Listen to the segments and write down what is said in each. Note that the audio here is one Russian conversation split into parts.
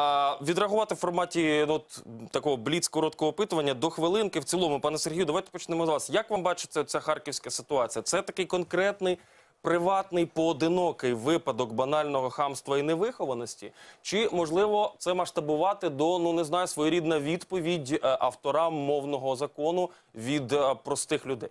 А відреагувати в форматі ну, от, такого бліц короткого опитування до хвилинки в цілому, пане Сергію, давайте почнемо з вас. Як вам бачиться ця харківська ситуація? Це такий конкретний. Приватний поодинокий випадок банального хамства і невихованості, чи можливо це масштабувати до ну не знаю своєрідна відповідь е, авторам мовного закону від е, простих людей?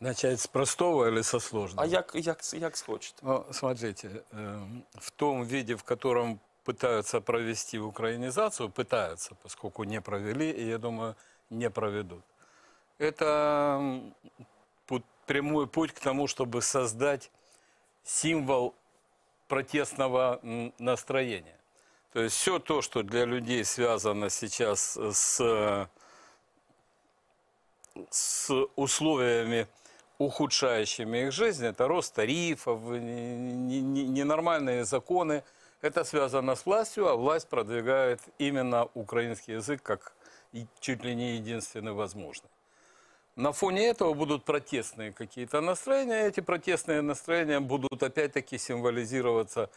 Начать з простого или со сложного? А як, як, як схочете? Ну, смотрите, э, в тому виде, в котором пытаются провести украинизацию, пытаются, поскольку не провели, и, я думаю, не проведут. Это прямой путь к тому, чтобы создать символ протестного настроения. То есть все то, что для людей связано сейчас с, с условиями, ухудшающими их жизнь, это рост тарифов, ненормальные законы – это связано с властью, а власть продвигает именно украинский язык как чуть ли не единственный возможный. На фоне этого будут протестные какие-то настроения. Эти протестные настроения будут опять-таки символизироваться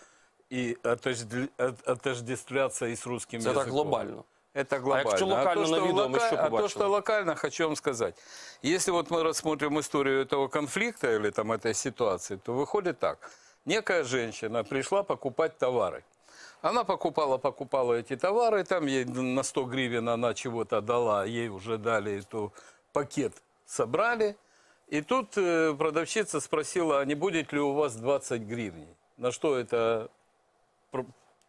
и отождествляться и с русским Це языком. Это глобально. Это а глобально. А а то, что відео ми що а то, что локально, хочу вам сказать. Если вот мы рассмотрим историю этого конфликта или там этой ситуации, то выходит так некая женщина пришла покупать товары. Она покупала, покупала эти товары, там ей на 100 гривен она чего-то дала, ей уже дали эту пакет, собрали. И тут э, продавщица спросила, а не будет ли у вас 20 гривней? На что это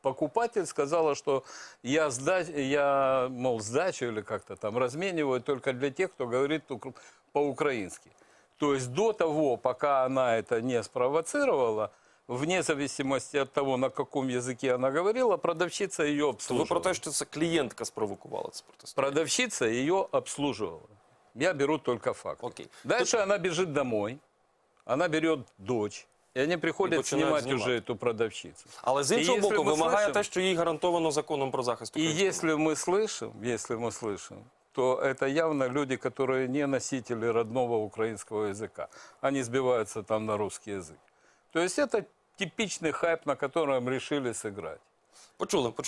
покупатель сказала, что я, сда... я мол, сдачу или как-то там размениваю только для тех, кто говорит по-украински. То есть до того, пока она это не спровоцировала, вне зависимости от того, на каком языке она говорила, продавщица ее обслуживала. Вы про то, что клиентка спровоковала это протестование? Продавщица ее обслуживала. Я беру только факт. Окей. Дальше Тут... она бежит домой, она берет дочь, і вони приходять знімати вже цю продавщицю. Але з іншого боку, вимагає слышим, те, що їй гарантовано законом про захист. І якщо ми слышим, якщо ми слышим, то это явно люди, которые не носители родного украинского языка. Они сбиваются там на русский язык. То есть это типичный хайп, на котором решили сыграть. Почули, почули.